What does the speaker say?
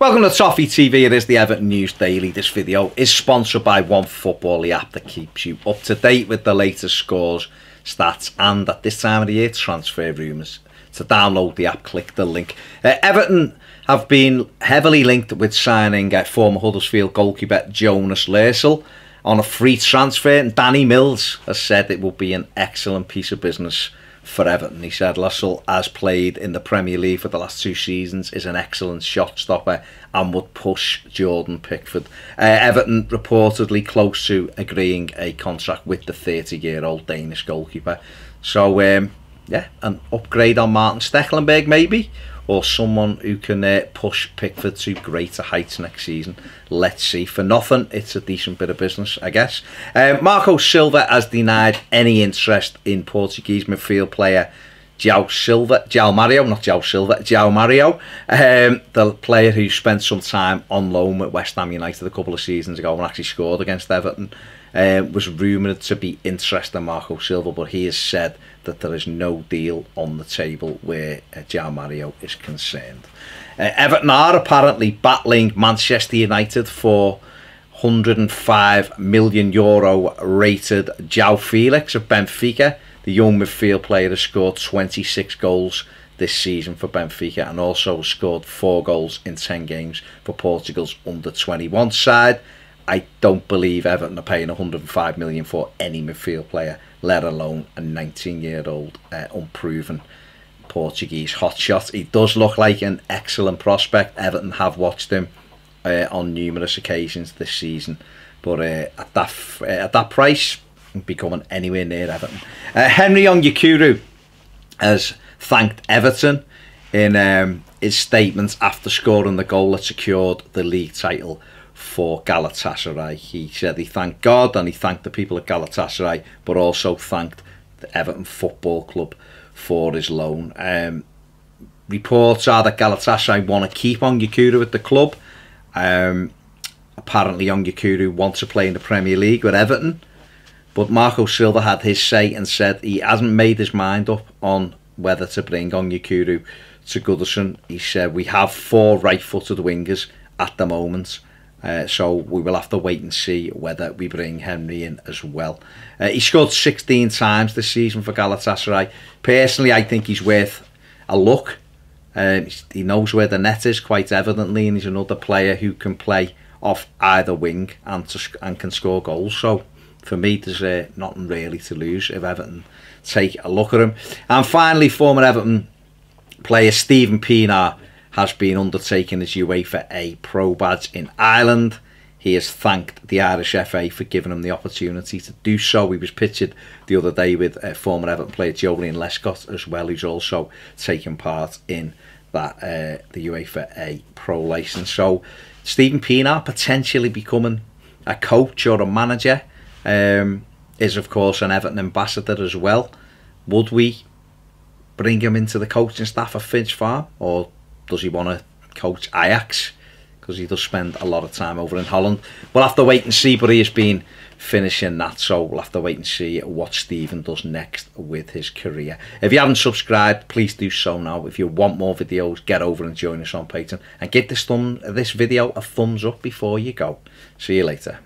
Welcome to Toffee TV, it is the Everton News Daily. This video is sponsored by One Football, the app that keeps you up to date with the latest scores, stats and at this time of the year transfer rumours. To download the app, click the link. Uh, Everton have been heavily linked with signing uh, former Huddersfield goalkeeper Jonas Lersel on a free transfer and Danny Mills has said it will be an excellent piece of business for Everton. He said Lassell has played in the Premier League for the last two seasons, is an excellent shot stopper, and would push Jordan Pickford. Uh, Everton reportedly close to agreeing a contract with the 30 year old Danish goalkeeper. So, um, yeah, an upgrade on Martin Stecklenberg maybe, or someone who can uh, push Pickford to greater heights next season. Let's see. For nothing, it's a decent bit of business, I guess. Um, Marco Silva has denied any interest in Portuguese midfield player Jao Silva, Jao Mario, not Jao Silva, Jao Mario, um, the player who spent some time on loan at West Ham United a couple of seasons ago and actually scored against Everton. Uh, was rumoured to be interested in Marco Silva, but he has said that there is no deal on the table where uh, Mario is concerned. Uh, Everton are apparently battling Manchester United for 105 million euro rated Jao Felix of Benfica. The young midfield player has scored 26 goals this season for Benfica and also scored four goals in 10 games for Portugal's under 21 side. I don't believe Everton are paying 105 million for any midfield player, let alone a 19-year-old uh, unproven Portuguese hotshot. He does look like an excellent prospect. Everton have watched him uh, on numerous occasions this season, but uh, at that uh, at that price, becoming anywhere near Everton. Uh, Henry Onyekuru has thanked Everton in um, his statements after scoring the goal that secured the league title for Galatasaray. He said he thanked God and he thanked the people at Galatasaray, but also thanked the Everton Football Club for his loan. Um, reports are that Galatasaray want to keep on Yakuru at the club. Um, apparently, on Yakuru wants to play in the Premier League with Everton. But Marco Silva had his say and said he hasn't made his mind up on whether to bring on Yakuru to Goodison. He said, We have four right footed wingers at the moment. Uh, so we will have to wait and see whether we bring Henry in as well. Uh, he scored 16 times this season for Galatasaray. Personally, I think he's worth a look. Um, he knows where the net is quite evidently, and he's another player who can play off either wing and to, and can score goals. So for me, there's uh, nothing really to lose if Everton take a look at him. And finally, former Everton player Stephen Pienaar has been undertaking his UEFA A Pro badge in Ireland. He has thanked the Irish FA for giving him the opportunity to do so. He was pictured the other day with uh, former Everton player Jolien Lescott as well, He's also taking part in that uh, the UEFA A Pro license. So Stephen Pienaar potentially becoming a coach or a manager um, is of course an Everton ambassador as well. Would we bring him into the coaching staff of Finch Farm or does he want to coach Ajax? Because he does spend a lot of time over in Holland. We'll have to wait and see, but he has been finishing that, so we'll have to wait and see what Stephen does next with his career. If you haven't subscribed, please do so now. If you want more videos, get over and join us on Patreon. And give this, thumb, this video a thumbs up before you go. See you later.